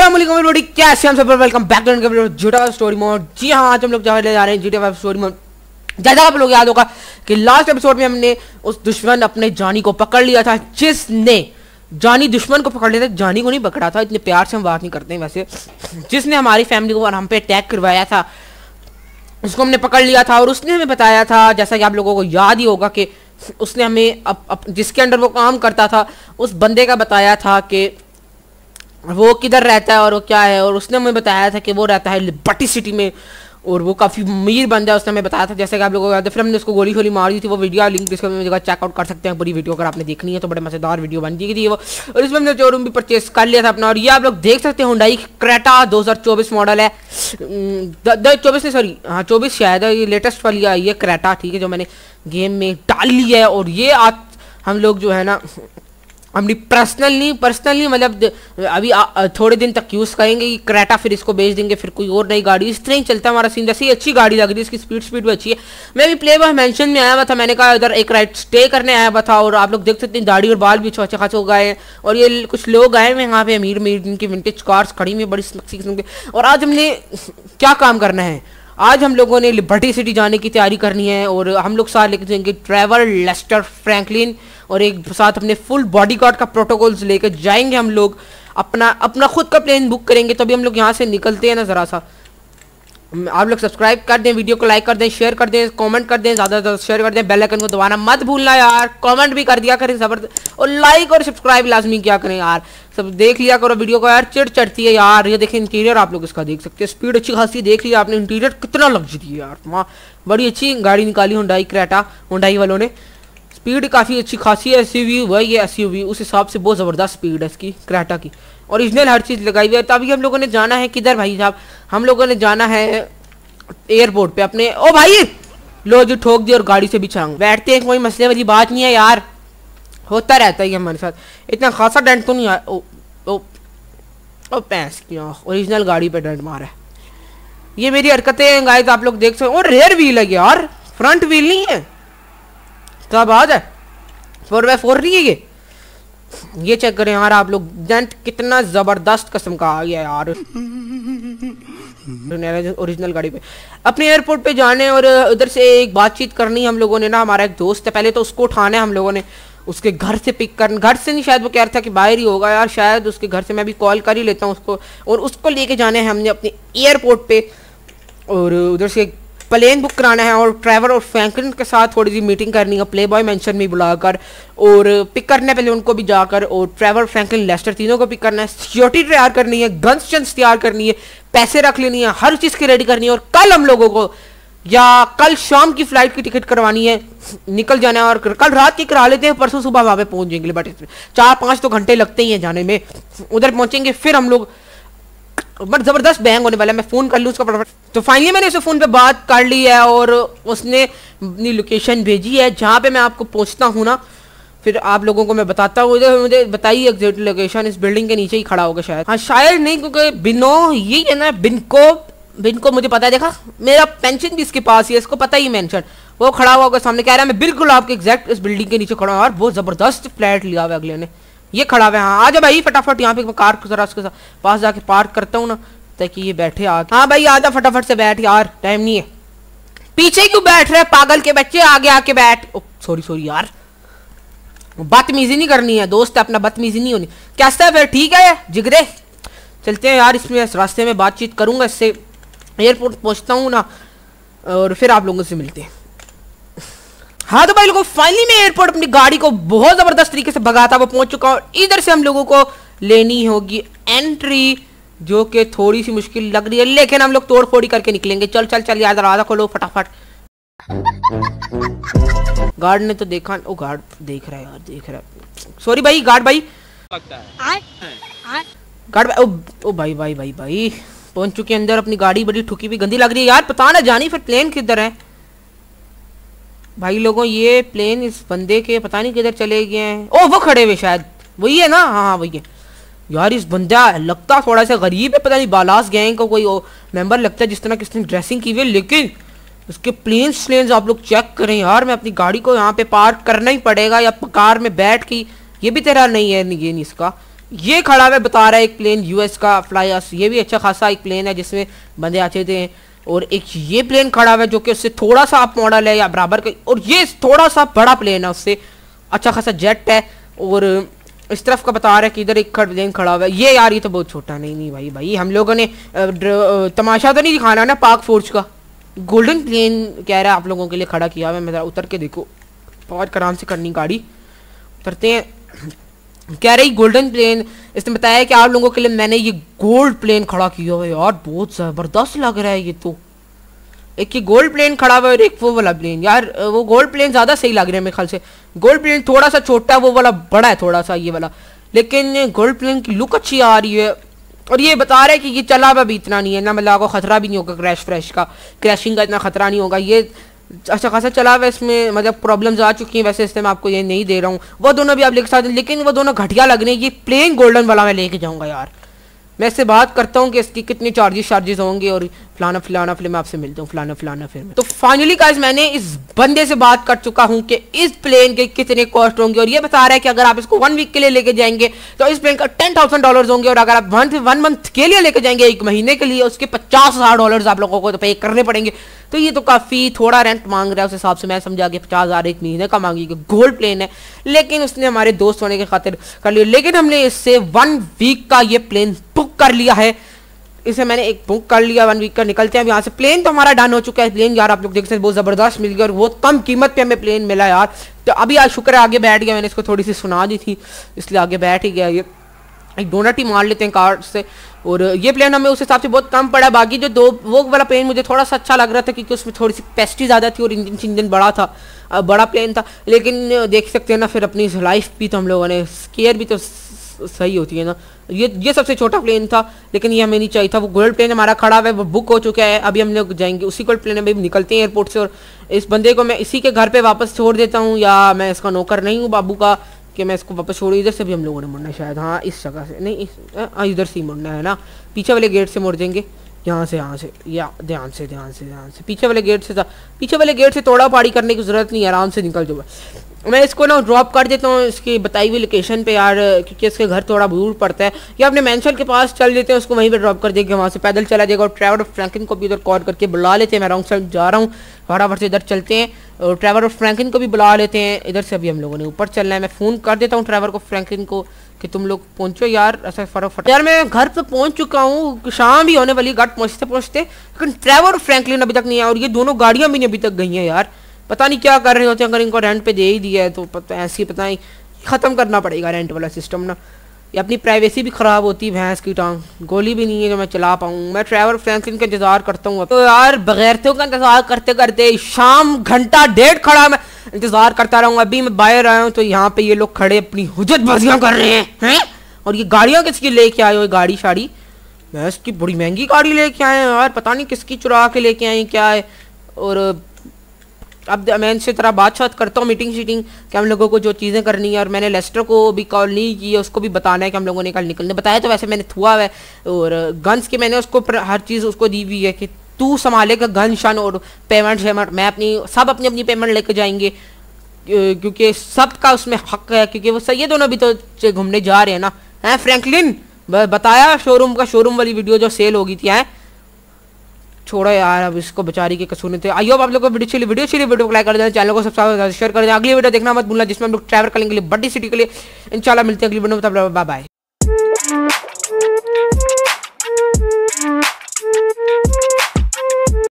कैसे हम सब वेलकम बैक जीटा स्टोरी मोड जी हाँ आज हम लोग जहाँ ले जा रहे हैं जीटा स्टोरी मोड ज्यादा आप लोग याद होगा कि लास्ट एपिसोड में हमने उस दुश्मन अपने जानी को पकड़ लिया था जिसने जानी दुश्मन को पकड़ लिया था जानी को नहीं पकड़ा था इतने प्यार से हम बात नहीं करते हैं वैसे जिसने हमारी फैमिली को और हम पे अटैक करवाया था उसको हमने पकड़ लिया था और उसने हमें बताया था जैसा कि आप लोगों को याद ही होगा कि उसने हमें अप, अप, जिसके अंडर वो काम करता था उस बंदे का बताया था कि वो किधर रहता है और वो क्या है और उसने मुझे बताया था कि वो रहता है लिबर्टी सिटी में और वो काफ़ी अमीर बंदा है उसने हमें बताया था जैसे कि आप लोगों को याद है फिर हमने उसको गोली खोली मार दी थी वो वीडियो लिंक डिस्क्रिप्शन में जगह चेकआउट कर सकते हैं पूरी वीडियो अगर आपने देखनी है तो बड़े मज़ेदार वीडियो बन गई थी वो और इसमें हमने शोरूम भी परचेस कर लिया था अपना और ये आप लोग देख सकते हैं हुडाई क्रेटा दो मॉडल है चौबीस नहीं सॉरी हाँ चौबीस शायद है ये लेटेस्ट वाली आई है क्रेटा ठीक है जो मैंने गेम में डाल ली है और ये आज हम लोग जो है ना हमने पर्सनली पर्सनली मतलब अभी आ, आ, थोड़े दिन तक यूज़ करेंगे कि क्रेटा फिर इसको बेच देंगे फिर कोई और नई गाड़ी इस तरह ही चलता हमारा सीन जैसे ही अच्छी गाड़ी लग रही है इसकी स्पीड स्पीड भी अच्छी है मैं भी प्ले बॉय मैंशन में आया हुआ था मैंने कहा इधर एक राइट स्टे करने आया हुआ था और आप लोग देख सकते हैं दाढ़ी और बाल भी अच्छे खास हो गए हैं और ये कुछ लोग आए हुए यहाँ पे अमीर मीर जिनकी विंटेज कार्स खड़ी हुई बड़ी किस्म के और आज हमने क्या काम करना है आज हम लोगों ने लिबर्टी सिटी जाने की तैयारी करनी है और हम लोग साथ लेके जाएंगे ट्रेवर लेस्टर फ्रैंकलिन और एक साथ अपने फुल बॉडी गार्ड का प्रोटोकॉल्स लेकर जाएंगे हम लोग अपना अपना खुद का प्लेन बुक करेंगे तभी हम लोग यहाँ से निकलते हैं ना ज़रा सा आप लोग सब्सक्राइब कर दें वीडियो को लाइक कर दें शेयर कर दें कमेंट कर दें ज़्यादा से ज़्यादा शेयर कर दें बेल आइकन को दबाना मत भूलना यार कमेंट भी कर दिया करें जबरदस्त और लाइक और सब्सक्राइब लाजमी क्या करें यार सब देख लिया करो वीडियो को यार चिड़ चढ़ती है यार ये देखें इंटीरियर आप लोग इसका देख सकते हैं स्पीड अच्छी खासी देख लिया आपने इंटीरियर कितना लग्जरी है यार वहाँ बड़ी अच्छी गाड़ी निकाली हुडाई क्रेटा हुडाई वालों ने स्पीड काफ़ी अच्छी खासी है एस यू वही ये एस यू उस हिसाब से बहुत ज़बरदस्त स्पीड है इसकी क्रेटा की ओरिजिनल हर चीज़ लगाई हुई है तो अभी हम लोगों ने जाना है किधर भाई साहब हम लोगों ने जाना है एयरपोर्ट पे अपने ओ भाई लो जी ठोक दिए और गाड़ी से भी छांग बैठते हैं कोई मसले वाली बात नहीं है यार होता रहता है हमारे साथ इतना खासा डेंट तो नहीं आया पैंस क्यों ओरिजिनल गाड़ी पर डेंट मारा है ये मेरी हरकतें गाय तो आप लोग देख सकते हो रेयर व्हील है यार फ्रंट व्हील नहीं है कब आ जाए फोर बाय फोर नहीं है ये ये चेक करें यार आप लोग डेंट कितना जबरदस्त कसम का आ गया यार ओरिजिनल गाड़ी पे अपने एयरपोर्ट पे जाने और उधर से एक बातचीत करनी हम लोगों ने ना हमारा एक दोस्त है पहले तो उसको उठाना है हम लोगों ने उसके घर से पिक कर घर से नहीं शायद वो कह रहा था कि बाहर ही होगा यार शायद उसके घर से मैं भी कॉल कर ही लेता हूँ उसको और उसको लेके जाने हैं हमने अपने एयरपोर्ट पे और उधर से प्लेन बुक कराना है और ट्रेवर और फ्रैंकलिन के साथ थोड़ी सी मीटिंग करनी है प्ले बॉय मैंशन में बुलाकर और पिक करना है पहले उनको भी जाकर और ट्रेवर फ्रैंकलिन लेस्टर तीनों को पिक करना है सिक्योरिटी तैयार करनी है गन्स चंस तैयार करनी है पैसे रख लेनी है हर चीज़ की रेडी करनी है और कल हम लोगों को या कल शाम की फ्लाइट की टिकट करवानी है निकल जाना है और कल रात की करा लेते हैं परसों सुबह वहाँ पे पहुँच जाएंगे बट चार पाँच तो घंटे लगते ही हैं जाने में उधर पहुँचेंगे फिर हम लोग बट जबरदस्त बैंग होने वाला है मैं फोन कर लूँ उसका फटाफट तो फाइनली मैंने उसे फोन पे बात कर ली है और उसने अपनी लोकेशन भेजी है जहाँ पे मैं आपको पहुँचता हूँ ना फिर आप लोगों को मैं बताता हूँ मुझे मुझे बताइए एग्जैक्ट लोकेशन इस बिल्डिंग के नीचे ही खड़ा होगा शायद हाँ शायद नहीं क्योंकि बिनो यही है ना बिनको बिनको मुझे पता है देखा मेरा पेंशन भी इसके पास ही है इसको पता ही मैंशन वो खड़ा हुआ होगा सामने कह रहा है मैं बिल्कुल आपके एग्जैक्ट इस बिल्डिंग के नीचे खड़ा हुआ और बहुत ज़बरदस्त फ्लैट लिया हुआ अगले ने ये खड़ा हुआ है हाँ आ जा भाई फटाफट यहाँ पे कार जरा उसके साथ पास जाके पार्क करता हूँ ना ताकि तो ये बैठे आ हाँ भाई आ फटाफट से बैठ यार टाइम नहीं है पीछे क्यों बैठ रहे पागल के बच्चे आगे आके बैठ सॉरी सॉरी यार बदतमीजी नहीं करनी है दोस्त है अपना बदतमीजी नहीं होनी कैसा है फिर ठीक है जिगरे चलते हैं यार इसमें इस रास्ते में बातचीत करूंगा इससे एयरपोर्ट पहुंचता हूँ ना और फिर आप लोगों से मिलते हैं हाँ तो भाई लोगों फाइनली मैं एयरपोर्ट अपनी गाड़ी को बहुत ज़बरदस्त तरीके से भगा था वो पहुंच चुका और इधर से हम लोगों को लेनी होगी एंट्री जो कि थोड़ी सी मुश्किल लग रही है लेकिन हम लोग तोड़ फोड़ी करके निकलेंगे चल चल चल यार दरवाज़ा खोलो फटाफट गार्ड ने तो देखा ओ गार्ड देख रहा है यार देख रहा है सॉरी भाई गार्ड भाई गार्ड भाई ओ, ओ भाई भाई भाई भाई पहुंच चुके अंदर अपनी गाड़ी बड़ी ठुकी हुई गंदी लग रही है यार पता ना जानी फिर प्लेन किधर है भाई लोगों ये प्लेन इस बंदे के पता नहीं किधर चले गए हैं ओ वो खड़े हुए शायद वही है ना हाँ हाँ वही है यार इस बंदा लगता थोड़ा सा गरीब है पता नहीं बालास गैंग का को कोई मेंबर लगता है जिस तरह किसने ड्रेसिंग की हुई है लेकिन उसके प्लेन स्लेन्स आप लोग चेक करें यार मैं अपनी गाड़ी को यहाँ पे पार्क करना ही पड़ेगा या कार में बैठ के ये भी तेरा नहीं है ये नहीं इसका ये खड़ा हुआ बता रहा है एक प्लेन यूएस का फ्लाई ये भी अच्छा खासा एक प्लेन है जिसमें बंदे आते थे और एक ये प्लेन खड़ा हुआ है जो कि उससे थोड़ा सा आप मॉडल है या बराबर का और ये थोड़ा सा बड़ा प्लेन है उससे अच्छा खासा जेट है और इस तरफ का बता रहा है कि इधर एक प्लेन खड़ा हुआ है ये यार ये तो बहुत छोटा नहीं नहीं भाई भाई हम लोगों ने तमाशा तो नहीं दिखाना ना पाक फोर्स का गोल्डन प्लेन कह रहा है आप लोगों के लिए खड़ा किया हुआ है मैं उतर के देखो बहुत आराम से करनी गाड़ी उतरते हैं कह रही गोल्डन प्लेन इसने बताया कि आप लोगों के लिए मैंने ये गोल्ड प्लेन खड़ा किया है यार बहुत ज़बरदस्त लग रहा है ये तो एक ये गोल्ड प्लेन खड़ा हुआ है और एक वो वाला प्लेन यार वो गोल्ड प्लेन ज़्यादा सही लग रहा है मेरे ख्याल से गोल्ड प्लेन थोड़ा सा छोटा है वो वाला बड़ा है थोड़ा सा ये वाला लेकिन गोल्ड प्लेन की लुक अच्छी आ रही है और ये बता रहा है कि ये चला हुआ भी इतना नहीं है ना मतलब आपको खतरा भी नहीं होगा क्रैश फ्रैश का क्रैशिंग का इतना खतरा नहीं होगा ये अच्छा खासा चला हुआ इसमें मतलब प्रॉब्लम्स आ चुकी हैं वैसे इससे मैं आपको ये नहीं दे रहा हूँ वो दोनों भी आप लेके साथ लेकिन वो दोनों घटिया लग रहे हैं ये प्लेन गोल्डन वाला मैं लेके जाऊँगा यार मैं इससे बात करता हूँ कि इसकी कितने चार्जेस चार्जेस होंगे और फलाना फलाना फिल्म आपसे मिलता हूँ फलाना फलाना फिल्म तो फाइनली गाइज मैंने इस बंदे से बात कर चुका हूँ कि इस प्लेन के कितने कॉस्ट होंगे और ये बता रहा है कि अगर आप इसको वन वीक के लिए लेके जाएंगे तो इस प्लेन का टेन थाउजेंड डॉलर होंगे और अगर आप वन वन मंथ के लिए लेके जाएंगे एक महीने के लिए उसके पचास हजार डॉलर आप लोगों को तो पे करने पड़ेंगे तो ये तो काफ़ी थोड़ा रेंट मांग रहा है उस हिसाब से मैं समझा कि पचास हज़ार एक महीने का मांगी गोल्ड प्लेन है लेकिन उसने हमारे दोस्त होने के खातिर कर लिया लेकिन हमने इससे वन वीक का ये प्लेन बुक कर लिया है इसे मैंने एक बुक कर लिया वन वीक का निकलते हैं अब यहाँ से प्लेन तो हमारा डन हो चुका है प्लेन यार आप लोग देख सकते हैं बहुत ज़बरदस्त मिल गया और बहुत कम कीमत पे हमें प्लेन मिला यार तो अभी आज शुक्र है आगे बैठ गया मैंने इसको थोड़ी सी सुना दी थी इसलिए आगे बैठ ही गया ये एक डोनट ही मार लेते हैं कार्ड से और ये प्लेन हमें उस हिसाब से बहुत कम पड़ा बाकी जो दो वो वाला प्लेन मुझे थोड़ा सा अच्छा लग रहा था क्योंकि उसमें थोड़ी सी पेस्टी ज़्यादा थी और इंजन इंजन बड़ा था बड़ा प्लेन था लेकिन देख सकते हैं ना फिर अपनी लाइफ भी तो हम लोगों ने स्केयर भी तो सही होती है ना ये ये सबसे छोटा प्लेन था लेकिन ये हमें नहीं चाहिए था वो गोल्ड प्लेन हमारा खड़ा हुआ है वो बुक हो चुका है अभी हम लोग जाएंगे उसी गोल्ड प्लेन में निकलते हैं एयरपोर्ट से और इस बंदे को मैं इसी के घर पर वापस छोड़ देता हूँ या मैं इसका नौकर नहीं हूँ बाबू का कि मैं इसको वापस छोड़ू इधर से भी हम लोगों ने मुड़ना शायद हाँ इस जगह से नहीं इधर से ही मुड़ना है ना पीछे वाले गेट से मुड़ जाएंगे यहाँ से यहाँ से या ध्यान से ध्यान से ध्यान से पीछे वाले गेट से था पीछे वाले गेट से तोड़ा पाड़ी करने की जरूरत नहीं आराम से निकल जाऊ मैं इसको ना ड्रॉप कर देता हूँ इसकी बताई हुई लोकेशन पे यार क्योंकि इसके घर थोड़ा दूर पड़ता है या अपने मैंशन के पास चल देते हैं उसको वहीं पे ड्रॉप कर देंगे वहाँ से पैदल चला जाएगा और ट्रैवल ऑफ फ्रैंकिन को भी उधर कॉल करके बुला लेते हैं मैं रॉन्ग साइड जा रहा हूँ फटाफट से इधर चलते हैं और ट्रैवल ऑफ फ्रैंकिन को भी बुला लेते हैं इधर से अभी हम लोगों ने ऊपर चलना है मैं फ़ोन कर देता हूँ ट्रैवल को फ्रैंकिन को कि तुम लोग पहुँचो यार ऐसा फटाफट यार मैं घर पर पहुँच चुका हूँ शाम भी होने वाली घाट पहुँचते पहुँचते लेकिन ट्रैवल और फ्रैंकलिन अभी तक नहीं आया और ये दोनों गाड़ियाँ भी नहीं अभी तक गई हैं यार पता नहीं क्या कर रहे होते हैं अगर इनको रेंट पे दे ही दिया है तो पता ऐसी पता नहीं ख़त्म करना पड़ेगा रेंट वाला सिस्टम ना ये अपनी प्राइवेसी भी ख़राब होती है भैंस की टांग गोली भी नहीं है जो मैं चला पाऊँ मैं ट्रैवल फ्रैंकलिन का इंतज़ार करता हूँ तो यार बगैरतों का इंतज़ार करते करते शाम घंटा डेढ़ खड़ा मैं इंतज़ार करता रहूँगा अभी मैं बाहर आया हूँ तो यहाँ पर ये लोग खड़े अपनी हजत बाजियाँ कर रहे हैं हैं और ये गाड़ियाँ किसकी लेके आए हो गाड़ी शाड़ी मैं इसकी बड़ी महंगी गाड़ी लेके आए हैं यार पता नहीं किसकी चुरा के लेके आए क्या है और अब मैं इनसे तरह बात शात करता हूँ मीटिंग शीटिंग कि हम लोगों को जो चीज़ें करनी है और मैंने लेस्टर को भी कॉल नहीं की है उसको भी बताना है कि हम लोगों ने कल निकलने बताया तो वैसे मैंने थुआ है और गन्स के मैंने उसको हर चीज़ उसको दी हुई है कि तू संभालेगा गन शन और पेमेंट शेमेंट मैं अपनी सब अपनी अपनी पेमेंट लेकर जाएंगे क्योंकि सब का उसमें हक है क्योंकि वो सही दोनों भी तो घूमने जा रहे हैं ना हैं फ्रेंकलिन बताया शोरूम का शोरूम वाली वीडियो जो सेल होगी थी हैं छोड़ो यार अब इसको बेचारी के कसूर थे आई होप आप लोग को वीडियो चली वीडियो चली वीडियो को लाइक कर देना चैनल को सब्सक्राइब शेयर कर देना अगली वीडियो देखना मत भूलना जिसमें हम लोग ट्रैवल करेंगे बड़ी सिटी के लिए इंशाल्लाह मिलते हैं अगली वीडियो में तब बाय बाय